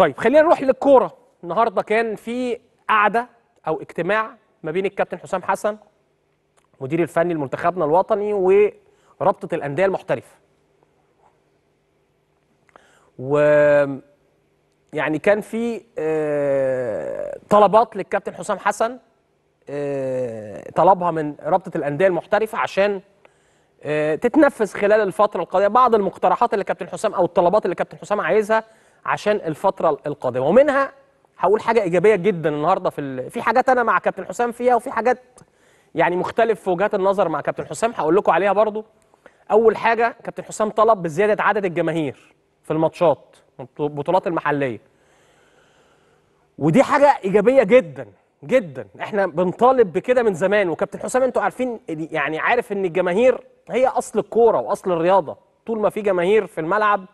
طيب خلينا نروح للكوره النهارده كان في قعده او اجتماع ما بين الكابتن حسام حسن مدير الفني لمنتخبنا الوطني ورابطه الانديه المحترفه و يعني كان في آه، طلبات للكابتن حسام حسن آه، طلبها من رابطه الانديه المحترفه عشان آه، تتنفذ خلال الفتره القادمه بعض المقترحات اللي كابتن حسام او الطلبات اللي كابتن حسام عايزها عشان الفتره القادمه ومنها هقول حاجه ايجابيه جدا النهارده في ال... في حاجات انا مع كابتن حسام فيها وفي حاجات يعني مختلف في وجهات النظر مع كابتن حسام هقول لكم عليها برضو اول حاجه كابتن حسام طلب بزياده عدد الجماهير في الماتشات البطولات المحليه ودي حاجه ايجابيه جدا جدا احنا بنطالب بكده من زمان وكابتن حسام انتوا عارفين يعني عارف ان الجماهير هي اصل الكوره واصل الرياضه طول ما في جماهير في الملعب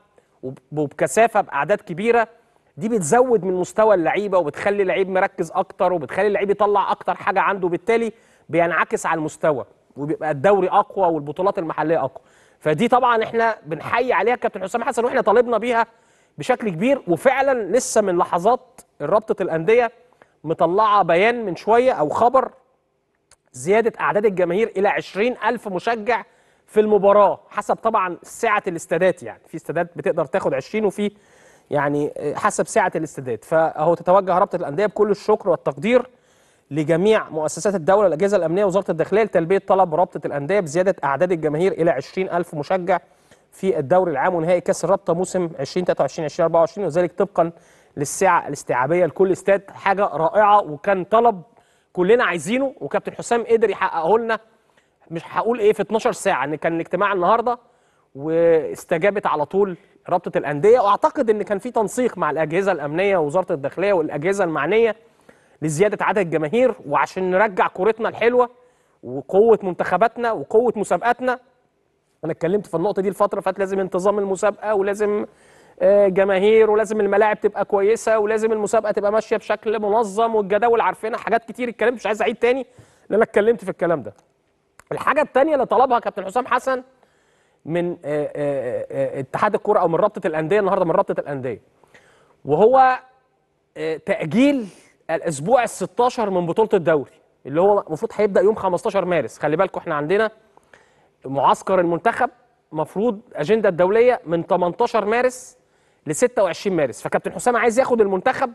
وبكثافه باعداد كبيره دي بتزود من مستوى اللعيبه وبتخلي اللعيب مركز اكتر وبتخلي اللعيب يطلع اكتر حاجه عنده بالتالي بينعكس على المستوى وبيبقى الدوري اقوى والبطولات المحليه اقوى فدي طبعا احنا بنحيي عليها كابتن حسام حسن واحنا طالبنا بيها بشكل كبير وفعلا لسه من لحظات رابطه الانديه مطلعه بيان من شويه او خبر زياده اعداد الجماهير الى 20000 مشجع في المباراه حسب طبعا سعه الاستادات يعني في استادات بتقدر تاخد 20 وفي يعني حسب سعه الاستادات فاهو تتوجه رابطه الانديه بكل الشكر والتقدير لجميع مؤسسات الدوله الاجهزه الامنيه وزاره الداخليه لتلبيه طلب رابطه الانديه بزياده اعداد الجماهير الى 20000 مشجع في الدوري العام ونهائي كاس الرابطه موسم 2023 2024 وذلك طبقا للسعه الاستيعابيه لكل استاد حاجه رائعه وكان طلب كلنا عايزينه وكابتن حسام قدر يحققه لنا مش هقول ايه في 12 ساعه ان كان الاجتماع النهارده واستجابت على طول رابطه الانديه واعتقد ان كان في تنسيق مع الاجهزه الامنيه ووزاره الداخليه والاجهزه المعنيه لزياده عدد الجماهير وعشان نرجع كورتنا الحلوه وقوه منتخباتنا وقوه مسابقاتنا انا اتكلمت في النقطه دي الفتره فات لازم انتظام المسابقه ولازم آه، جماهير ولازم الملاعب تبقى كويسه ولازم المسابقه تبقى ماشيه بشكل منظم والجداول عارفينها حاجات كتير اتكلمت مش عايز اعيد تاني لان انا اتكلمت في الكلام ده الحاجه التانية اللي طلبها كابتن حسام حسن من آه، آه، آه، اتحاد الكوره او من رابطه الانديه النهارده من رابطه الانديه وهو تاجيل الاسبوع ال 16 من بطوله الدوري اللي هو المفروض هيبدا يوم 15 مارس خلي بالكم احنا عندنا معسكر المنتخب مفروض اجنده الدوليه من 18 مارس ل 26 مارس فكابتن حسام عايز ياخد المنتخب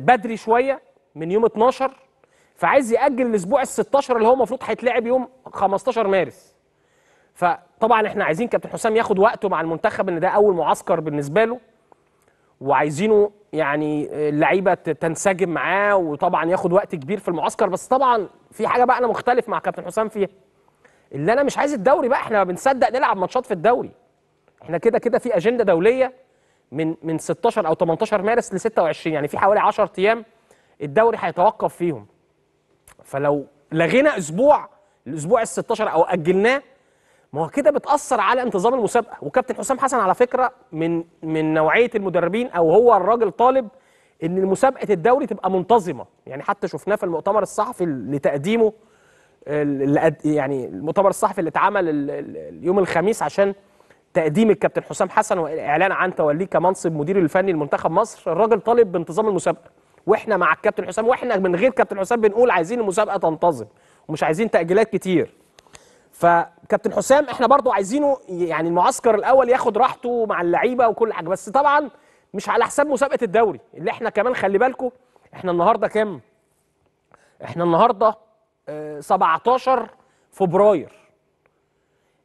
بدري شويه من يوم 12 فعايز ياجل الاسبوع ال 16 اللي هو المفروض هيتلعب يوم 15 مارس فطبعا احنا عايزين كابتن حسام ياخد وقته مع المنتخب ان ده اول معسكر بالنسبه له وعايزينه يعني اللعيبه تنسجم معاه وطبعا ياخد وقت كبير في المعسكر بس طبعا في حاجه بقى انا مختلف مع كابتن حسام فيها اللي انا مش عايز الدوري بقى احنا ما بنصدق نلعب ماتشات في الدوري احنا كده كده في اجنده دوليه من من 16 او 18 مارس ل 26 يعني في حوالي 10 ايام الدوري هيتوقف فيهم فلو لغينا اسبوع الاسبوع ال 16 او اجلناه ما هو كده بتاثر على انتظام المسابقه وكابتن حسام حسن على فكره من من نوعيه المدربين او هو الراجل طالب ان مسابقه الدوري تبقى منتظمه يعني حتى شفناه في المؤتمر الصحفي اللي تقديمه اللي يعني المؤتمر الصحفي اللي اتعمل يوم الخميس عشان تقديم الكابتن حسام حسن والاعلان عن توليه كمنصب مدير الفني لمنتخب مصر الراجل طالب بانتظام المسابقه واحنا مع الكابتن حسام واحنا من غير كابتن حسام بنقول عايزين المسابقه تنتظم ومش عايزين تاجيلات كتير فكابتن حسام احنا برضو عايزينه يعني المعسكر الاول ياخد راحته مع اللعيبه وكل حاجه بس طبعا مش على حساب مسابقه الدوري اللي احنا كمان خلي بالكم احنا النهارده كام احنا النهارده 17 آه، فبراير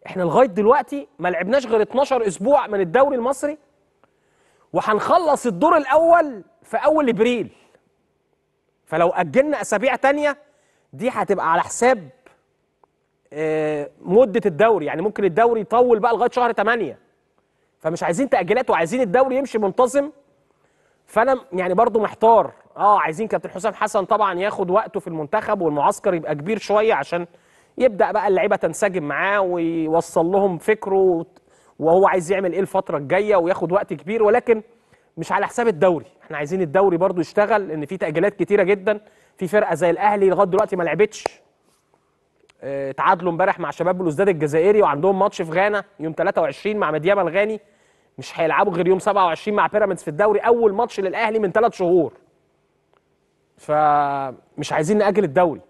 احنا لغايه دلوقتي ما لعبناش غير 12 اسبوع من الدوري المصري وهنخلص الدور الاول في اول ابريل فلو اجلنا اسابيع تانية دي هتبقى على حساب آه، مده الدوري يعني ممكن الدوري يطول بقى لغايه شهر 8 فمش عايزين تاجيلات وعايزين الدوري يمشي منتظم فانا يعني برضو محتار اه عايزين كابتن حسام حسن طبعا ياخد وقته في المنتخب والمعسكر يبقى كبير شويه عشان يبدا بقى اللعيبه تنسجم معاه ويوصل لهم فكره وهو عايز يعمل ايه الفتره الجايه وياخد وقت كبير ولكن مش على حساب الدوري احنا عايزين الدوري برضو يشتغل لان في تاجيلات كتيره جدا في فرقه زي الاهلي لغايه دلوقتي ما لعبتش آه، تعادلوا امبارح مع شباب بلوزداد الجزائري وعندهم ماتش في غانا يوم 23 مع مدياما الغاني مش هيلعبوا غير يوم 27 مع بيراميدز في الدوري اول ماتش للاهلي من ثلاث شهور فمش عايزين ناجل الدوري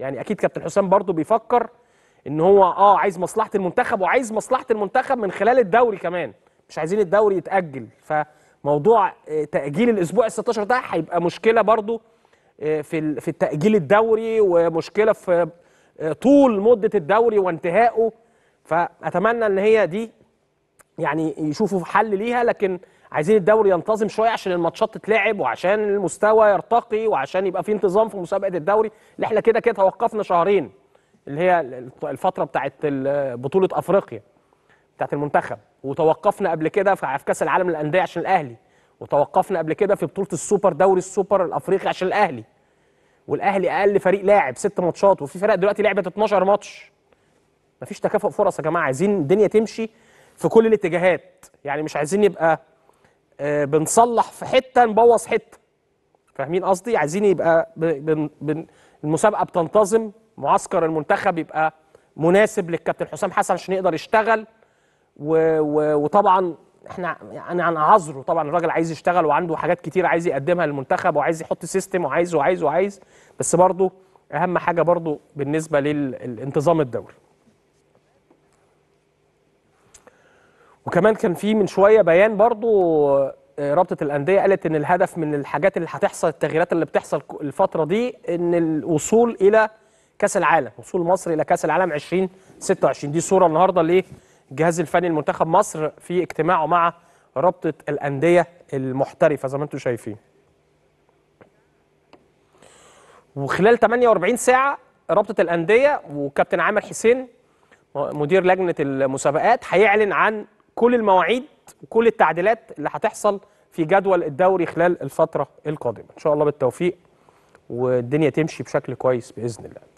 يعني اكيد كابتن حسام برضو بيفكر ان هو اه عايز مصلحه المنتخب وعايز مصلحه المنتخب من خلال الدوري كمان مش عايزين الدوري يتاجل ف موضوع آه، تاجيل الاسبوع ال16 ده هيبقى مشكله برضو آه، في في التاجيل الدوري ومشكله في آه، طول مده الدوري وانتهائه فاتمنى ان هي دي يعني يشوفوا حل ليها لكن عايزين الدوري ينتظم شويه عشان الماتشات تتلعب وعشان المستوى يرتقي وعشان يبقى في انتظام في مسابقه الدوري اللي احنا كده كده توقفنا شهرين اللي هي الفتره بتاعت بطوله افريقيا بتاعت المنتخب وتوقفنا قبل كده في كاس العالم للانديه عشان الاهلي وتوقفنا قبل كده في بطوله السوبر دوري السوبر الافريقي عشان الاهلي والاهلي اقل فريق لاعب ست ماتشات وفي فرق دلوقتي لعبت 12 ماتش مفيش تكافؤ فرص يا جماعه عايزين الدنيا تمشي في كل الاتجاهات يعني مش عايزين يبقى آه، بنصلح في حته نبوظ حته فاهمين قصدي عايزين يبقى بن بن المسابقه بتنتظم معسكر المنتخب يبقى مناسب للكابتن حسام حسن عشان يقدر يشتغل و و وطبعا احنا يعني انا عذره طبعا الراجل عايز يشتغل وعنده حاجات كتير عايز يقدمها للمنتخب وعايز يحط سيستم وعايز وعايز وعايز بس برضو اهم حاجه برضو بالنسبه للانتظام الدوري وكمان كان في من شويه بيان برضو آه، رابطه الانديه قالت ان الهدف من الحاجات اللي هتحصل التغييرات اللي بتحصل الفتره دي ان الوصول الى كاس العالم وصول مصر الى كاس العالم 2026 دي صوره النهارده ليه الجهاز الفني لمنتخب مصر في اجتماعه مع رابطه الانديه المحترفه زي ما انتم شايفين. وخلال 48 ساعه رابطه الانديه وكابتن عامر حسين مدير لجنه المسابقات هيعلن عن كل المواعيد وكل التعديلات اللي هتحصل في جدول الدوري خلال الفتره القادمه ان شاء الله بالتوفيق والدنيا تمشي بشكل كويس باذن الله